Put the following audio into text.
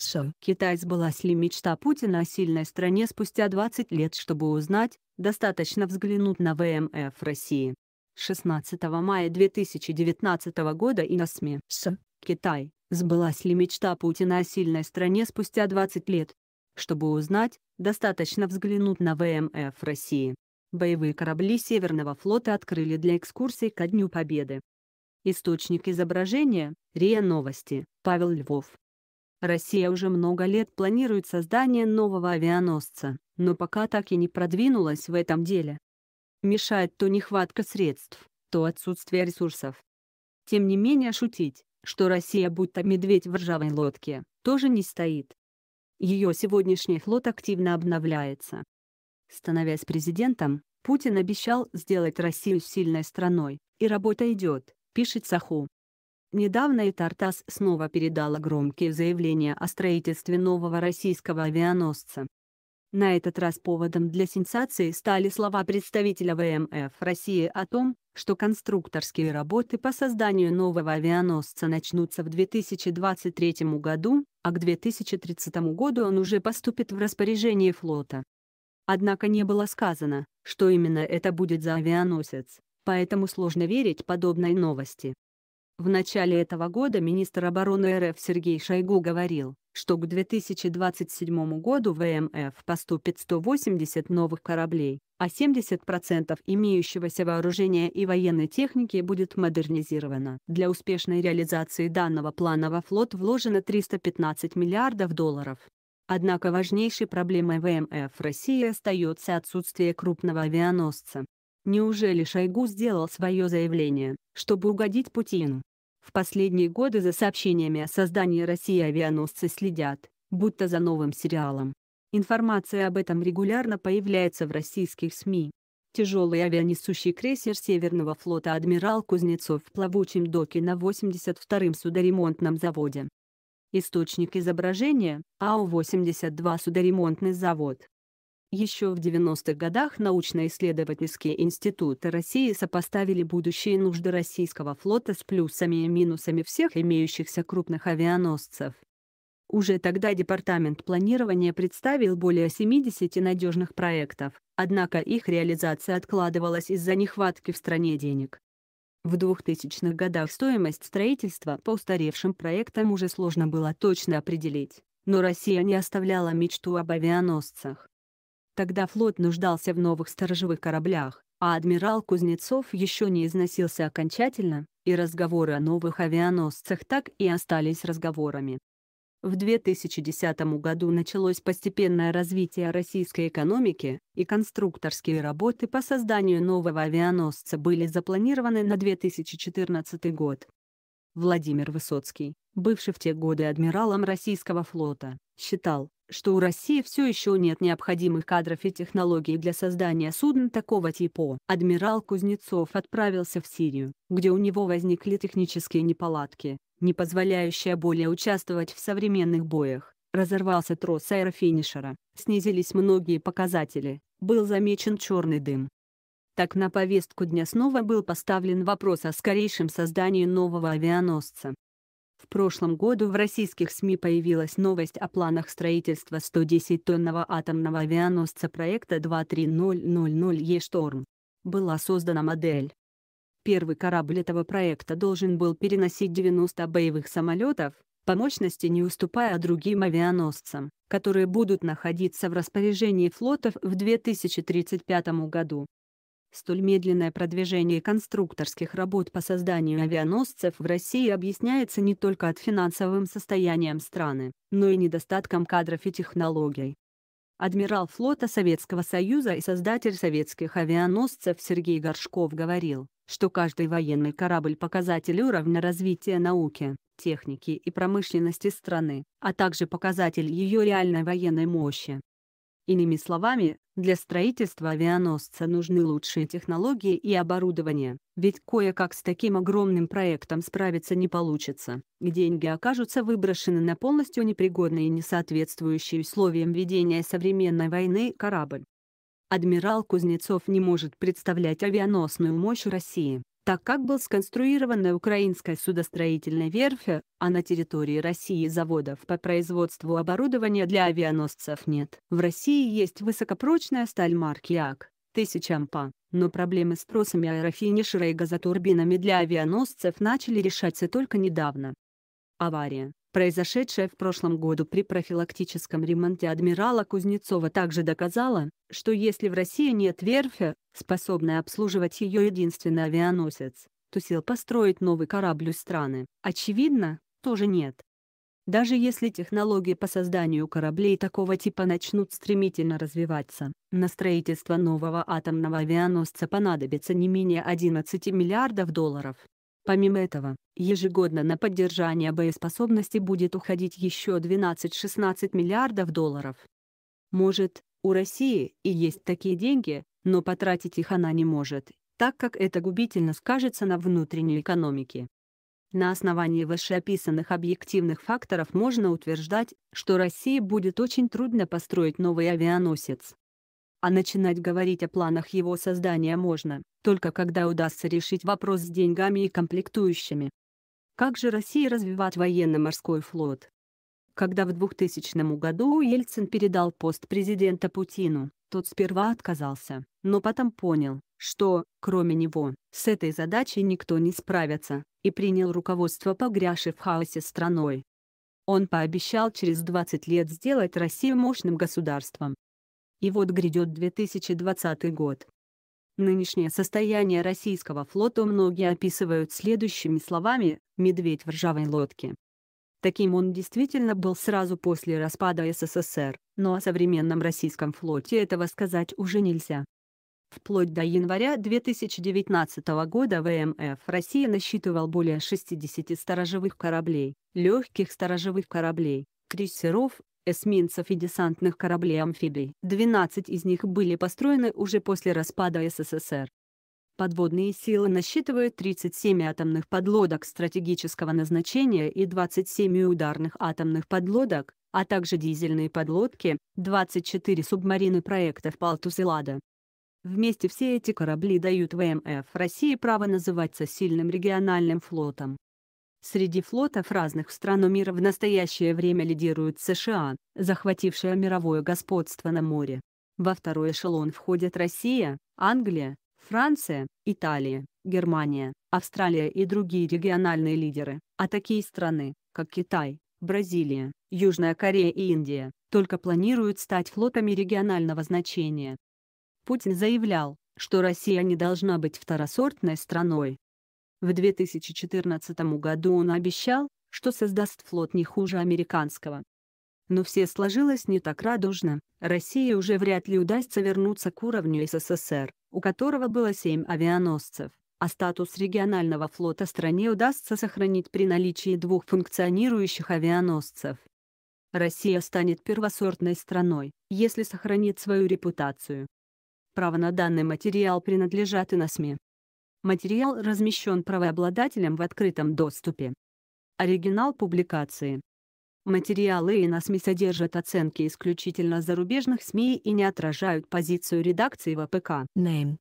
США. Китай сбылась ли мечта Путина о сильной стране спустя 20 лет, чтобы узнать, достаточно взглянуть на ВМФ России. 16 мая 2019 года и на СМИ С Китай. Сбылась ли мечта Путина о сильной стране спустя 20 лет? Чтобы узнать, достаточно взглянуть на ВМФ России. Боевые корабли Северного флота открыли для экскурсий ко Дню Победы. Источник изображения – РИА Новости, Павел Львов. Россия уже много лет планирует создание нового авианосца, но пока так и не продвинулась в этом деле. Мешает то нехватка средств, то отсутствие ресурсов. Тем не менее шутить, что Россия будто медведь в ржавой лодке, тоже не стоит. Ее сегодняшний флот активно обновляется. Становясь президентом, Путин обещал сделать Россию сильной страной, и работа идет, пишет Саху. Недавно и Тартас снова передала громкие заявления о строительстве нового российского авианосца. На этот раз поводом для сенсации стали слова представителя ВМФ России о том, что конструкторские работы по созданию нового авианосца начнутся в 2023 году, а к 2030 году он уже поступит в распоряжение флота. Однако не было сказано, что именно это будет за авианосец, поэтому сложно верить подобной новости. В начале этого года министр обороны РФ Сергей Шойгу говорил, что к 2027 году в МФ поступит 180 новых кораблей, а 70% имеющегося вооружения и военной техники будет модернизировано. Для успешной реализации данного плана во флот вложено 315 миллиардов долларов. Однако важнейшей проблемой ВМФ России остается отсутствие крупного авианосца. Неужели Шойгу сделал свое заявление, чтобы угодить Путину? В последние годы за сообщениями о создании России авианосцы следят, будто за новым сериалом. Информация об этом регулярно появляется в российских СМИ. Тяжелый авианесущий крейсер Северного флота «Адмирал Кузнецов» в плавучем доке на 82-м судоремонтном заводе. Источник изображения АО АУ-82 судоремонтный завод. Еще в 90-х годах научно-исследовательские институты России сопоставили будущие нужды российского флота с плюсами и минусами всех имеющихся крупных авианосцев. Уже тогда департамент планирования представил более 70 надежных проектов, однако их реализация откладывалась из-за нехватки в стране денег. В 2000-х годах стоимость строительства по устаревшим проектам уже сложно было точно определить, но Россия не оставляла мечту об авианосцах. Тогда флот нуждался в новых сторожевых кораблях, а адмирал Кузнецов еще не износился окончательно, и разговоры о новых авианосцах так и остались разговорами. В 2010 году началось постепенное развитие российской экономики, и конструкторские работы по созданию нового авианосца были запланированы на 2014 год. Владимир Высоцкий, бывший в те годы адмиралом российского флота, считал, что у России все еще нет необходимых кадров и технологий для создания судна такого типа. Адмирал Кузнецов отправился в Сирию, где у него возникли технические неполадки, не позволяющие более участвовать в современных боях. Разорвался трос аэрофинишера, снизились многие показатели, был замечен черный дым. Так на повестку дня снова был поставлен вопрос о скорейшем создании нового авианосца, в прошлом году в российских СМИ появилась новость о планах строительства 110-тонного атомного авианосца проекта 23000 «Ешторм». Была создана модель. Первый корабль этого проекта должен был переносить 90 боевых самолетов, по мощности не уступая другим авианосцам, которые будут находиться в распоряжении флотов в 2035 году. Столь медленное продвижение конструкторских работ по созданию авианосцев в России объясняется не только от финансовым состоянием страны, но и недостатком кадров и технологий. Адмирал флота Советского Союза и создатель советских авианосцев Сергей Горшков говорил, что каждый военный корабль – показатель уровня развития науки, техники и промышленности страны, а также показатель ее реальной военной мощи. Иными словами, для строительства авианосца нужны лучшие технологии и оборудование, ведь кое-как с таким огромным проектом справиться не получится. Деньги окажутся выброшены на полностью непригодный и не соответствующий условиям ведения современной войны корабль. Адмирал Кузнецов не может представлять авианосную мощь России. Так как был сконструированная украинская судостроительная верфь, а на территории России заводов по производству оборудования для авианосцев нет. В России есть высокопрочная сталь марки АК, 1000 ампа, но проблемы с тросами аэрофинишера и газотурбинами для авианосцев начали решаться только недавно. Авария, Произошедшее в прошлом году при профилактическом ремонте адмирала Кузнецова также доказало, что если в России нет верфи, способной обслуживать ее единственный авианосец, то сил построить новый корабль у страны, очевидно, тоже нет. Даже если технологии по созданию кораблей такого типа начнут стремительно развиваться, на строительство нового атомного авианосца понадобится не менее 11 миллиардов долларов. Помимо этого, ежегодно на поддержание боеспособности будет уходить еще 12-16 миллиардов долларов. Может, у России и есть такие деньги, но потратить их она не может, так как это губительно скажется на внутренней экономике. На основании вышеописанных объективных факторов можно утверждать, что России будет очень трудно построить новый авианосец. А начинать говорить о планах его создания можно, только когда удастся решить вопрос с деньгами и комплектующими. Как же России развивать военно-морской флот? Когда в 2000 году Ельцин передал пост президента Путину, тот сперва отказался, но потом понял, что, кроме него, с этой задачей никто не справится, и принял руководство погрязшей в хаосе страной. Он пообещал через 20 лет сделать Россию мощным государством, и вот грядет 2020 год. Нынешнее состояние российского флота многие описывают следующими словами «медведь в ржавой лодке». Таким он действительно был сразу после распада СССР, но о современном российском флоте этого сказать уже нельзя. Вплоть до января 2019 года ВМФ России насчитывал более 60 сторожевых кораблей, легких сторожевых кораблей, крейсеров, эсминцев и десантных кораблей-амфибий. 12 из них были построены уже после распада СССР. Подводные силы насчитывают 37 атомных подлодок стратегического назначения и 27 ударных атомных подлодок, а также дизельные подлодки, 24 субмарины проектов «Палтус» и «Лада». Вместе все эти корабли дают ВМФ России право называться сильным региональным флотом. Среди флотов разных стран мира в настоящее время лидируют США, захватившие мировое господство на море. Во второй эшелон входят Россия, Англия, Франция, Италия, Германия, Австралия и другие региональные лидеры, а такие страны, как Китай, Бразилия, Южная Корея и Индия, только планируют стать флотами регионального значения. Путин заявлял, что Россия не должна быть второсортной страной, в 2014 году он обещал, что создаст флот не хуже американского. Но все сложилось не так радужно, России уже вряд ли удастся вернуться к уровню СССР, у которого было 7 авианосцев, а статус регионального флота стране удастся сохранить при наличии двух функционирующих авианосцев. Россия станет первосортной страной, если сохранит свою репутацию. Право на данный материал принадлежат и на СМИ. Материал размещен правообладателем в открытом доступе. Оригинал публикации. Материалы и НАСМИ содержат оценки исключительно зарубежных СМИ и не отражают позицию редакции ВПК. А Name.